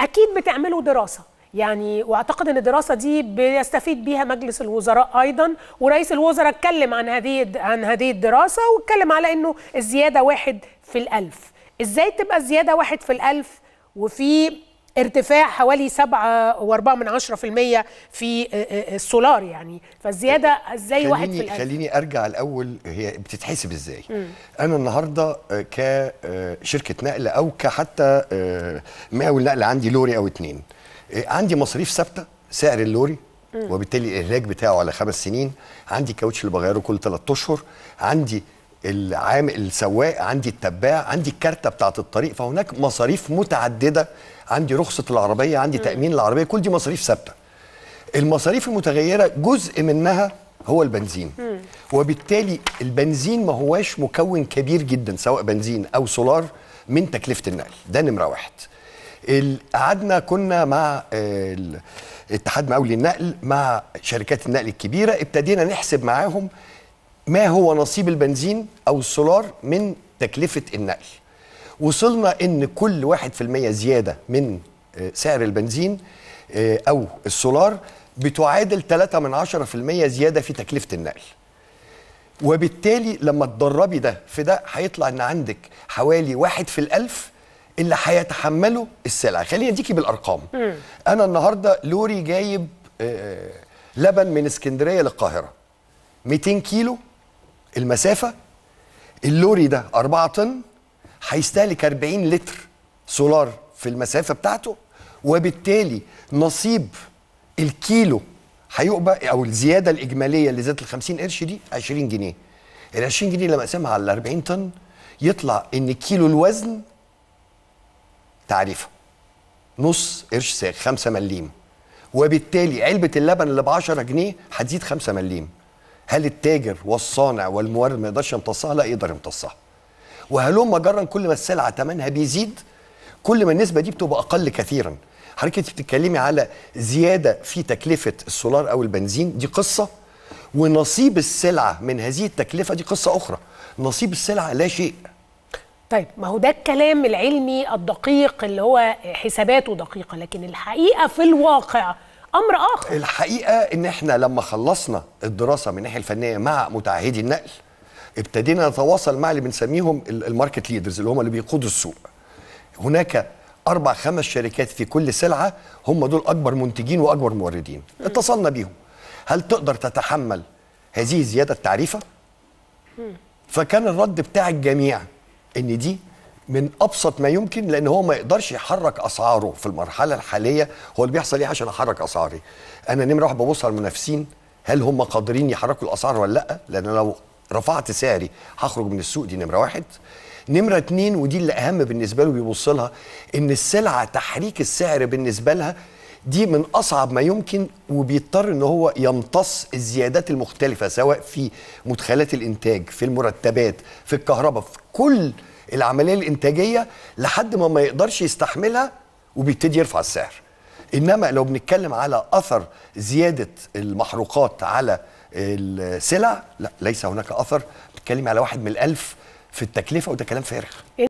اكيد بتعملوا دراسه يعني واعتقد ان الدراسه دي بيستفيد بيها مجلس الوزراء ايضا ورئيس الوزراء اتكلم عن هذه عن هذه الدراسه واتكلم على انه الزياده واحد في الالف ازاي تبقى الزياده واحد في الالف وفي ارتفاع حوالي 7.4% في آه، آه، آه، السولار يعني فالزياده ازاي واحد في خليني ارجع الاول هي بتتحسب ازاي مم. انا النهارده كشركه نقل او كحتى مقاول نقل عندي لوري او اتنين عندي مصاريف ثابته سعر اللوري وبالتالي الاهلاك بتاعه على خمس سنين عندي كاوتش اللي بغيره كل ثلاث اشهر عندي العامل السواق عندي التباع عندي الكارتة بتاعت الطريق فهناك مصاريف متعددة عندي رخصة العربية عندي م. تأمين العربية كل دي مصاريف ثابتة المصاريف المتغيرة جزء منها هو البنزين م. وبالتالي البنزين ما هواش مكون كبير جدا سواء بنزين أو سولار من تكلفة النقل ده نمرة واحد قعدنا كنا مع الاتحاد مقاولي النقل مع شركات النقل الكبيرة ابتدينا نحسب معاهم ما هو نصيب البنزين او السولار من تكلفه النقل وصلنا ان كل 1% زياده من آه، سعر البنزين آه، او السولار بتعادل 3 من المية زياده في تكلفه النقل وبالتالي لما تدربي ده في ده هيطلع ان عندك حوالي واحد في الالف اللي هيتحمله السلع خليني اديكي بالارقام مم. انا النهارده لوري جايب آه، لبن من اسكندريه للقاهره 200 كيلو المسافه اللوري ده 4 طن هيستهلك 40 لتر سولار في المسافه بتاعته وبالتالي نصيب الكيلو هيقبل او الزياده الاجماليه اللي زادت ال 50 قرش دي 20 جنيه ال 20 جنيه لما اقسمها على ال 40 طن يطلع ان كيلو الوزن تعريفه نص قرش ساغ 5 مليم وبالتالي علبه اللبن اللي ب 10 جنيه هتزيد 5 مليم هل التاجر والصانع والمورد ما يقدرش يمتصها؟ لا يقدر يمتصها. وهلم جرا كل ما السلعه ثمنها بيزيد كل ما النسبه دي بتبقى اقل كثيرا. حضرتك انت بتتكلمي على زياده في تكلفه السولار او البنزين دي قصه ونصيب السلعه من هذه التكلفه دي قصه اخرى. نصيب السلعه لا شيء. طيب ما هو ده الكلام العلمي الدقيق اللي هو حساباته دقيقه لكن الحقيقه في الواقع امر اخر الحقيقه ان احنا لما خلصنا الدراسه من الناحيه الفنيه مع متعهدي النقل ابتدينا نتواصل مع اللي بنسميهم الماركت ليدرز اللي هم اللي بيقودوا السوق هناك اربع خمس شركات في كل سلعه هم دول اكبر منتجين واكبر موردين م. اتصلنا بيهم هل تقدر تتحمل هذه الزياده التعريفه م. فكان الرد بتاع الجميع ان دي من ابسط ما يمكن لان هو ما يقدرش يحرك اسعاره في المرحله الحاليه هو اللي بيحصل ايه عشان احرك اسعاري انا نمره واحد ببص على المنافسين هل هم قادرين يحركوا الاسعار ولا لا لان لو رفعت سعري هخرج من السوق دي نمره واحد نمرة اتنين ودي اللي أهم بالنسبة له بيبص لها إن السلعة تحريك السعر بالنسبة لها دي من أصعب ما يمكن وبيضطر إن هو يمتص الزيادات المختلفة سواء في مدخلات الإنتاج في المرتبات في الكهرباء في كل العمليه الانتاجيه لحد ما ما يقدرش يستحملها وبيبتدي يرفع السعر انما لو بنتكلم على اثر زياده المحروقات على السلع لا ليس هناك اثر بتكلمي على واحد من الالف في التكلفه وده كلام فارغ